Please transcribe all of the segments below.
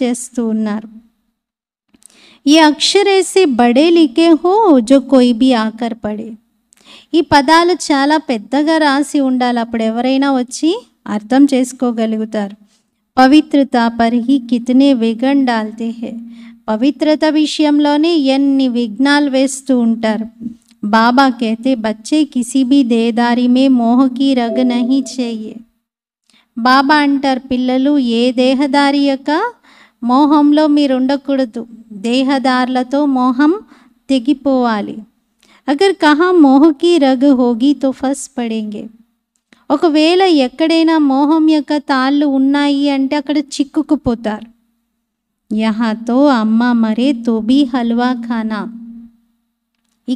చేస్తూ ఉన్నారు ఈ అక్షరేసి బడేలికే హో జో కోయి బి ఆకర్ పడే ఈ పదాలు చాలా పెద్దగా రాసి ఉండాలి అప్పుడు ఎవరైనా వచ్చి అర్థం చేసుకోగలుగుతారు पवित्रता पर ही कितने विघ्न डालते हैं पवित्रता विषमलोने ఎన్ని విగ్నాల్ వేస్తూ ఉంటారు బాబా कहते बच्चे किसी भी देहदारी में मोह की रग नहीं चाहिए बाबा अंतर పిల్లలు ఏ దేహదారియక మోహంలో మీరు ఉండకూడదు దేహదారులతో మోహం తెగిపోవాలి అగర్ కహా మోహకి రగ్ హోగి తో ఫస్ పడేంగే ఒకవేళ ఎక్కడైనా మోహం యొక్క తాళ్ళు ఉన్నాయి అంటే అక్కడ చిక్కుకుపోతారు యహాతో అమ్మ మరే తోబీ హల్వా ఖానా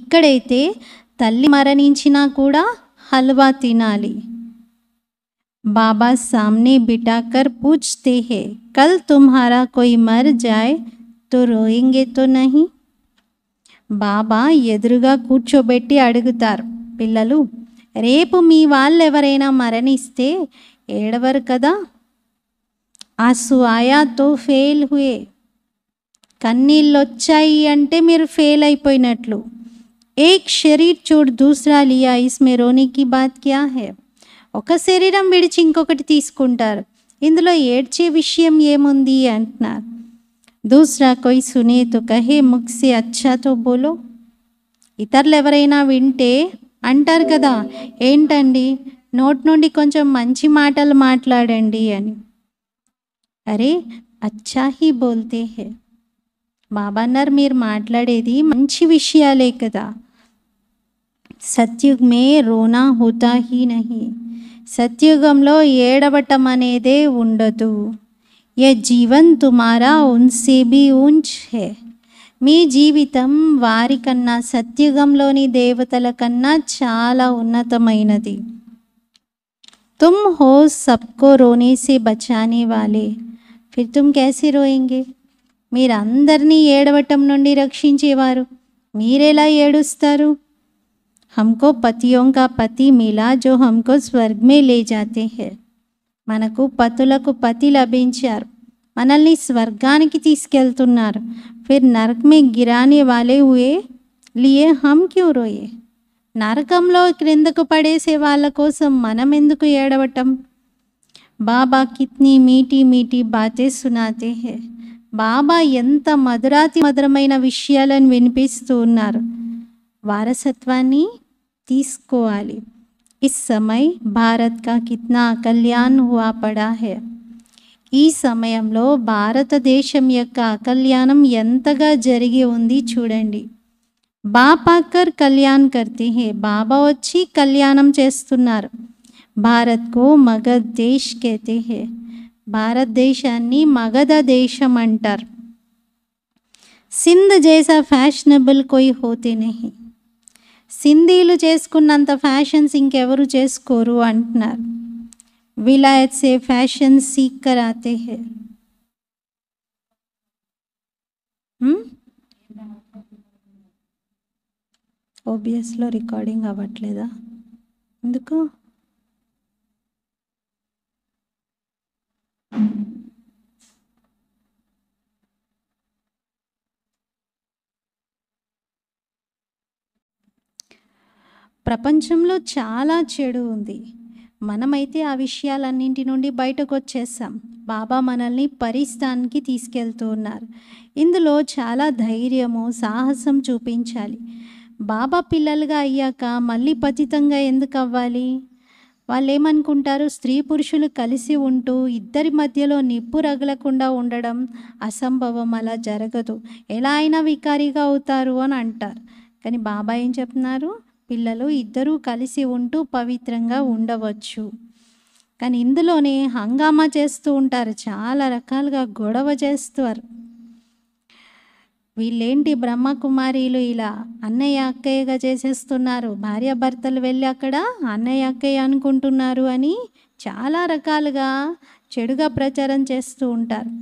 ఇక్కడైతే తల్లి మరణించినా కూడా హల్వా తినాలి बाबा सामने बिठाकर पूछते हैं कल तुम्हारा कोई मर जाए तो रोएंगे तो नहीं बाबा एदरगा कुर्चो बेटी अड़गतार पिल्लू रेपी वालेवरना मरणिस्ते एड़वर कदा आसु आया तो फेल हुए कन्नीलोच्चाइंटे फेल आई अल्लू एक शरीर छोड़ दूसरा लिया इसमें रोने की बात क्या है ఒక శరీరం విడిచి ఇంకొకటి తీసుకుంటారు ఇందులో ఏడ్చే విషయం ఏముంది అంటున్నారు దూసరా కొయి సునీతు కహే ముక్సి అచ్చాతో బోలో ఇతరులు ఎవరైనా వింటే అంటారు కదా ఏంటండి నోటి నుండి కొంచెం మంచి మాటలు మాట్లాడండి అని అరే అచ్చా హీ బోల్తే హే బాబా అన్నారు మీరు మాట్లాడేది మంచి విషయాలే కదా సత్యుగ్ మే రోనా హోతా హీ నహి సత్యుగంలో ఏడవటం అనేదే ఉండదు ఏ జీవన్ తుమారా ఉన్సే బి ఉంచ్ హే మీ జీవితం వారికన్నా సత్యుగంలోని దేవతల కన్నా చాలా ఉన్నతమైనది తుమ్ హో సబ్కో రోనేసి బచానే వాలే ఫిర్ తుమ్ కేసి రోయింగే మీరందరినీ ఏడవటం నుండి రక్షించేవారు మీరెలా ఏడుస్తారు హమ్కో पतियों కా పతి मिला जो हमको స్వర్గ్ లే జాతే హే మనకు పతులకు పతి లభించారు మనల్ని స్వర్గానికి తీసుకెళ్తున్నారు ఫిర్ నరకమే మే గిరాని వాలే హుయే లియే హమ్ క్యూ రోయే నరకంలో క్రిందకు పడేసే వాళ్ళ కోసం మనం ఎందుకు ఏడవటం బాబా కిత్ని మీటి మీటి బాతే సునాతే హే బాబా ఎంత మధురాతి మధురమైన విషయాలను వినిపిస్తూ ఉన్నారు వారసత్వాన్ని తీసుకో आली इस समय భారత్ కా కిత్నా అకల్యాణ్ హువా పడా హే ఈ సమయంలో భారతదేశం యొక్క అకల్యాణం ఎంతగా జరిగి ఉంది చూడండి బాపాకర్ కళ్యాణ్ కర్తీ హే బాబా వచ్చి కళ్యాణం చేస్తున్నారు భారత్కు మగధ్ దేశ్ కేతే హే భారతదేశాన్ని మగధ దేశం అంటారు సింధ్ జైసా ఫ్యాషనబుల్ కోయి హోతే నహీ సింధీలు చేసుకున్నంత ఫ్యాషన్స్ ఇంకెవరు చేసుకోరు అంటున్నారు విలాయత్ సే ఫ్యాషన్ సీక్ కరాతే హే ఓబిఎస్లో రికార్డింగ్ అవ్వట్లేదా ఎందుకు ప్రపంచంలో చాలా చెడు ఉంది మనమైతే ఆ విషయాలన్నింటి నుండి బయటకు వచ్చేసాం బాబా మనల్ని పరిస్థానికి తీసుకెళ్తూ ఉన్నారు ఇందులో చాలా ధైర్యము సాహసం చూపించాలి బాబా పిల్లలుగా అయ్యాక మళ్ళీ పతితంగా ఎందుకు అవ్వాలి వాళ్ళు ఏమనుకుంటారు స్త్రీ పురుషులు కలిసి ఉంటూ ఇద్దరి మధ్యలో నిప్పు రగలకుండా ఉండడం అసంభవం అలా జరగదు ఎలా అయినా వికారిగా అవుతారు అని అంటారు కానీ బాబా ఏం చెప్తున్నారు పిల్లలు ఇద్దరూ కలిసి ఉంటూ పవిత్రంగా ఉండవచ్చు కానీ ఇందులోనే హంగామా చేస్తూ ఉంటారు చాలా రకాలుగా గొడవ చేస్తారు వీళ్ళేంటి బ్రహ్మకుమారీలు ఇలా అన్నయ్య అక్కయ్యగా చేసేస్తున్నారు భార్యాభర్తలు వెళ్ళి అక్కడ అన్నయ్య అక్కయ్య అనుకుంటున్నారు అని చాలా రకాలుగా చెడుగా ప్రచారం చేస్తూ ఉంటారు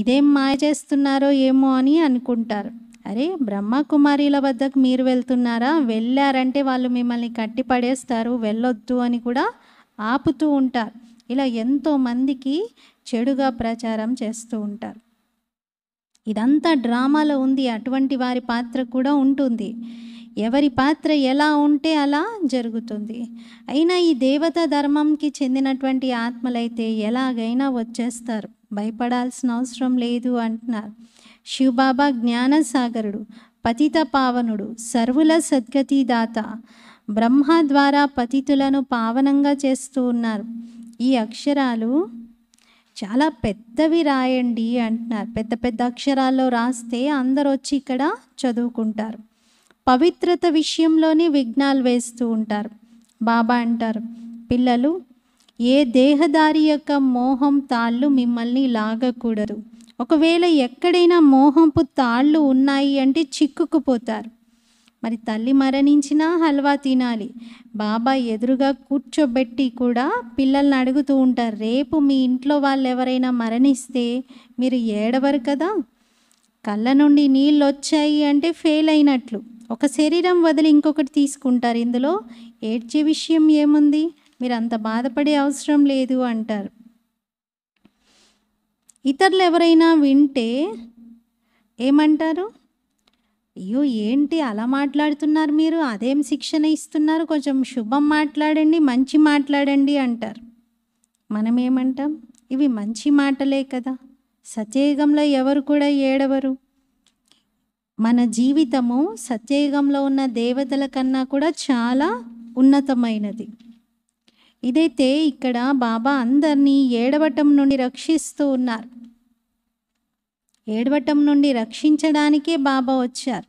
ఇదేం మాయ చేస్తున్నారో ఏమో అని అనుకుంటారు అరే బ్రహ్మకుమారిల వద్దకు మీరు వెళ్తున్నారా వెళ్ళారంటే వాళ్ళు మిమ్మల్ని కట్టి పడేస్తారు వెళ్ళొద్దు అని కూడా ఆపుతూ ఉంటారు ఇలా ఎంతోమందికి చెడుగా ప్రచారం చేస్తూ ఉంటారు ఇదంతా డ్రామాలో ఉంది అటువంటి వారి పాత్ర కూడా ఉంటుంది ఎవరి పాత్ర ఎలా ఉంటే అలా జరుగుతుంది అయినా ఈ దేవత ధర్మంకి చెందినటువంటి ఆత్మలైతే ఎలాగైనా వచ్చేస్తారు భయపడాల్సిన అవసరం లేదు అంటున్నారు శివబాబా జ్ఞానసాగరుడు పతిత పావనుడు సర్వుల సద్గతిదాత బ్రహ్మ ద్వారా పతితులను పావనంగా చేస్తూ ఉన్నారు ఈ అక్షరాలు చాలా పెద్దవి రాయండి అంటున్నారు పెద్ద పెద్ద అక్షరాల్లో రాస్తే అందరూ వచ్చి ఇక్కడ చదువుకుంటారు పవిత్రత విషయంలోనే విఘ్నాలు వేస్తూ ఉంటారు బాబా అంటారు పిల్లలు ఏ దేహదారి యొక్క మోహం తాళ్ళు మిమ్మల్ని లాగకూడదు ఒకవేళ ఎక్కడైనా మోహంపు తాళ్ళు ఉన్నాయి అంటే చిక్కుకుపోతారు మరి తల్లి మరణించినా హల్వా తినాలి బాబా ఎదురుగా కూర్చోబెట్టి కూడా పిల్లల్ని అడుగుతూ ఉంటారు రేపు మీ ఇంట్లో వాళ్ళు ఎవరైనా మరణిస్తే మీరు ఏడవరు కదా కళ్ళ నుండి నీళ్ళు వచ్చాయి అంటే ఫెయిల్ అయినట్లు ఒక శరీరం వదిలి ఇంకొకటి తీసుకుంటారు ఇందులో ఏడ్చే విషయం ఏముంది మీరు అంత బాధపడే అవసరం లేదు అంటారు ఇతరులు ఎవరైనా వింటే ఏమంటారు అయ్యో ఏంటి అలా మాట్లాడుతున్నారు మీరు అదేం శిక్షణ ఇస్తున్నారు కొంచెం శుభం మాట్లాడండి మంచి మాట్లాడండి అంటారు మనం ఏమంటాం ఇవి మంచి మాటలే కదా సత్యయుగంలో ఎవరు కూడా ఏడవరు మన జీవితము సత్యయుగంలో ఉన్న దేవతల కన్నా కూడా చాలా ఉన్నతమైనది ఇదైతే ఇక్కడ బాబా అందరినీ ఏడవటం నుండి రక్షిస్తూ ఉన్నారు ఏడవటం నుండి రక్షించడానికే బాబా వచ్చారు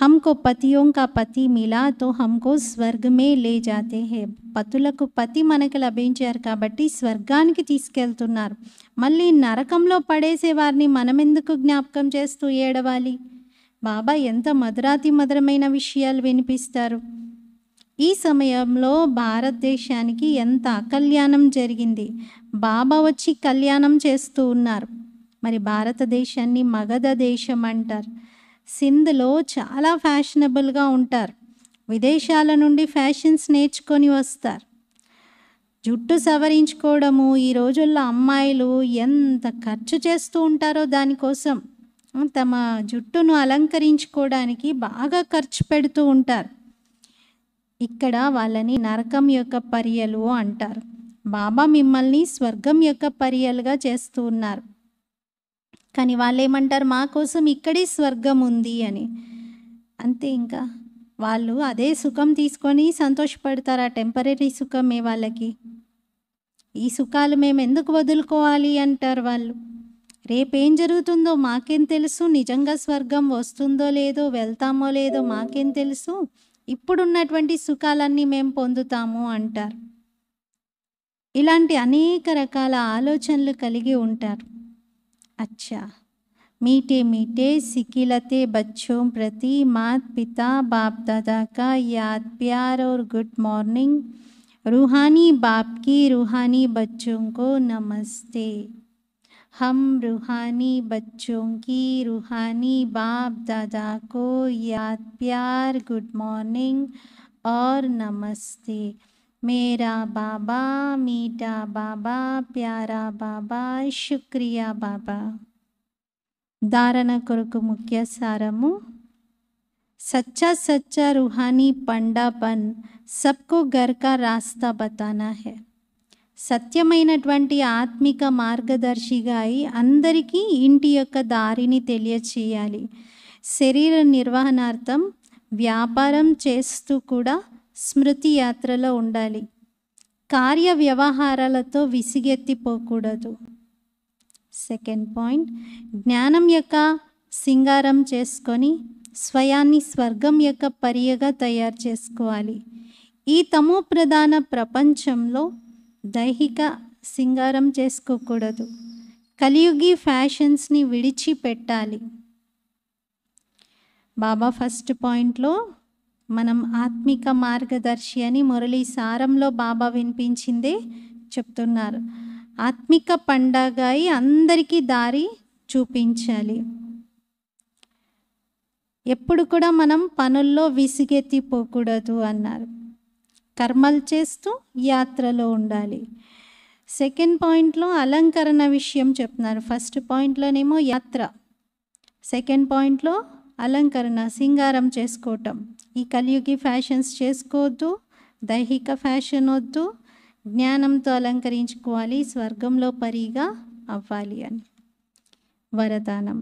హమ్కో పతియోం కా పతి మిలా తో స్వర్గమే లే జాతే హే పతులకు పతి మనకు లభించారు కాబట్టి స్వర్గానికి తీసుకెళ్తున్నారు మళ్ళీ నరకంలో పడేసే వారిని మనమెందుకు జ్ఞాపకం చేస్తూ ఏడవాలి బాబా ఎంత మధురాతి మధురమైన విషయాలు వినిపిస్తారు ఈ సమయంలో భారతదేశానికి ఎంత అకల్యాణం జరిగింది బాబా వచ్చి కళ్యాణం చేస్తూ ఉన్నారు మరి భారతదేశాన్ని మగధ దేశం అంటారు సింధ్లో చాలా ఫ్యాషనబుల్గా ఉంటారు విదేశాల నుండి ఫ్యాషన్స్ నేర్చుకొని వస్తారు జుట్టు సవరించుకోవడము ఈ రోజుల్లో అమ్మాయిలు ఎంత ఖర్చు చేస్తూ ఉంటారో దానికోసం తమ జుట్టును అలంకరించుకోవడానికి బాగా ఖర్చు పెడుతూ ఉంటారు ఇక్కడ వాళ్ళని నరకం యొక్క పర్యలు అంటారు బాబా మిమ్మల్ని స్వర్గం యొక్క పర్యలుగా చేస్తూ ఉన్నారు కానీ వాళ్ళు ఏమంటారు మా కోసం ఇక్కడే స్వర్గం ఉంది అని అంతే ఇంకా వాళ్ళు అదే సుఖం తీసుకొని సంతోషపడతారు ఆ టెంపరీ సుఖమే వాళ్ళకి ఈ సుఖాలు మేము ఎందుకు వదులుకోవాలి అంటారు వాళ్ళు రేపేం జరుగుతుందో మాకేం తెలుసు నిజంగా స్వర్గం వస్తుందో లేదో వెళ్తామో లేదో మాకేం తెలుసు ఇప్పుడున్నటువంటి సుఖాలన్నీ మేము పొందుతాము అంటారు ఇలాంటి అనేక రకాల ఆలోచనలు కలిగి ఉంటారు అచ్చా మీటే మీటే సికిలతే బచ్చోం ప్రతి మాత్ పితా బాప్ దాదాకా యాద్ ప్యార్ ఓర్ గుడ్ మార్నింగ్ రూహానీ బాప్కి రుహానీ బచ్చోంకో నమస్తే हम रूहानी बच्चों की रूहानी बाप दादा को याद प्यार गुड मॉर्निंग और नमस्ते मेरा बाबा मीठा बाबा प्यारा बाबा शुक्रिया बाबा ಧಾರಣ कुरक मुख्य ಸಾರಮು सच्चा सच्चा रूहानी पंडापन सबको घर का रास्ता बताना है సత్యమైనటువంటి ఆత్మిక మార్గదర్శిగా అయి అందరికీ ఇంటి యొక్క దారిని తెలియచేయాలి శరీర నిర్వహణార్థం వ్యాపారం చేస్తూ కూడా స్మృతి యాత్రలో ఉండాలి కార్య వ్యవహారాలతో విసిగెత్తిపోకూడదు సెకండ్ పాయింట్ జ్ఞానం యొక్క సింగారం చేసుకొని స్వయాన్ని స్వర్గం యొక్క పర్యగా తయారు చేసుకోవాలి ఈ తమో ప్రధాన ప్రపంచంలో దైహిక సింగారం చేసుకోకూడదు కలియుగి ఫ్యాషన్స్ని విడిచిపెట్టాలి బాబా ఫస్ట్ పాయింట్లో మనం ఆత్మిక మార్గదర్శి అని మురళీ సారంలో బాబా వినిపించిందే చెప్తున్నారు ఆత్మిక పండగ అందరికీ దారి చూపించాలి ఎప్పుడు కూడా మనం పనుల్లో విసిగెత్తిపోకూడదు అన్నారు కర్మలు చేస్తూ యాత్రలో ఉండాలి సెకండ్ పాయింట్లో అలంకరణ విషయం చెప్తున్నారు ఫస్ట్ పాయింట్లోనేమో యాత్ర సెకండ్ పాయింట్లో అలంకరణ సింగారం చేసుకోవటం ఈ కలియుగి ఫ్యాషన్స్ చేసుకోవద్దు దైహిక ఫ్యాషన్ వద్దు జ్ఞానంతో అలంకరించుకోవాలి స్వర్గంలో పరీగా అవ్వాలి అని వరదానం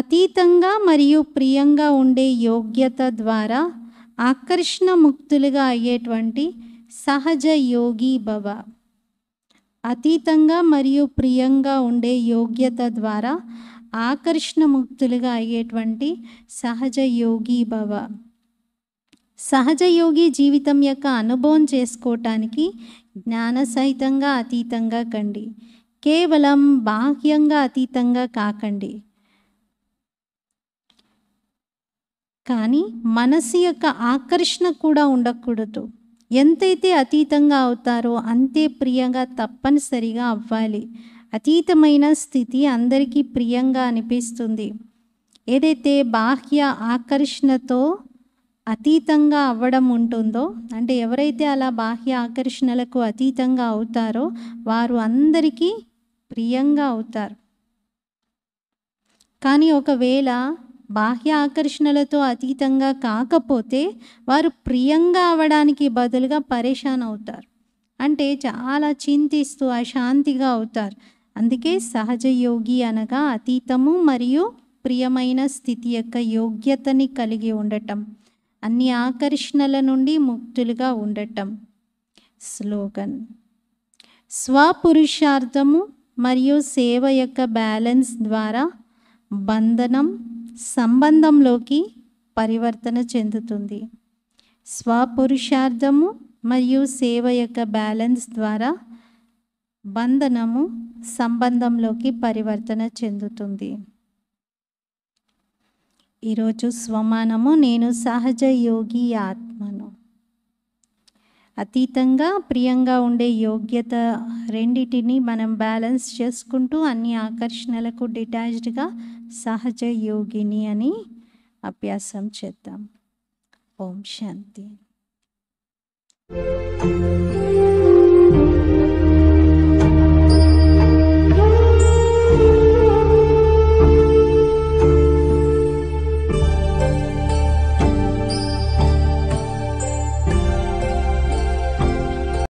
అతీతంగా మరియు ప్రియంగా ఉండే యోగ్యత ద్వారా ఆకర్షణ ముక్తులుగా అయ్యేటువంటి సహజ యోగి భవ అతీతంగా మరియు ప్రియంగా ఉండే యోగ్యత ద్వారా ఆకర్షణ ముక్తులుగా అయ్యేటువంటి సహజ యోగి భవ సహజ యోగి జీవితం యొక్క అనుభవం చేసుకోవటానికి జ్ఞాన సహితంగా అతీతంగా కండి కేవలం బాహ్యంగా అతీతంగా కాకండి కానీ మనసు యొక్క ఆకర్షణ కూడా ఉండకూడదు ఎంతైతే అతీతంగా అవుతారో అంతే ప్రియంగా తప్పనిసరిగా అవ్వాలి అతీతమైన స్థితి అందరికీ ప్రియంగా అనిపిస్తుంది ఏదైతే బాహ్య ఆకర్షణతో అతీతంగా అవ్వడం ఉంటుందో అంటే ఎవరైతే అలా బాహ్య ఆకర్షణలకు అతీతంగా అవుతారో వారు అందరికీ ప్రియంగా అవుతారు కానీ ఒకవేళ బాహ్య ఆకర్షణలతో అతీతంగా కాకపోతే వారు ప్రియంగా అవడానికి బదులుగా పరేషాన్ అవుతారు అంటే చాలా చింతిస్తూ అశాంతిగా అవుతారు అందుకే సహజ యోగి అనగా అతీతము మరియు ప్రియమైన స్థితి యొక్క యోగ్యతని కలిగి ఉండటం అన్ని ఆకర్షణల నుండి ముక్తులుగా ఉండటం స్లోగన్ స్వపురుషార్థము మరియు సేవ యొక్క బ్యాలెన్స్ ద్వారా బంధనం సంబంధంలోకి పరివర్తన చెందుతుంది స్వపురుషార్థము మరియు సేవ యొక్క బ్యాలెన్స్ ద్వారా బంధనము సంబంధంలోకి పరివర్తన చెందుతుంది ఈరోజు స్వమానము నేను సహజ యోగి యాత్ అతీతంగా ప్రియంగా ఉండే యోగ్యత రెండిటిని మనం బ్యాలెన్స్ చేసుకుంటూ అన్ని ఆకర్షణలకు డిటాచ్డ్గా సహజ యోగిని అని అభ్యాసం చేద్దాం ఓం శాంతి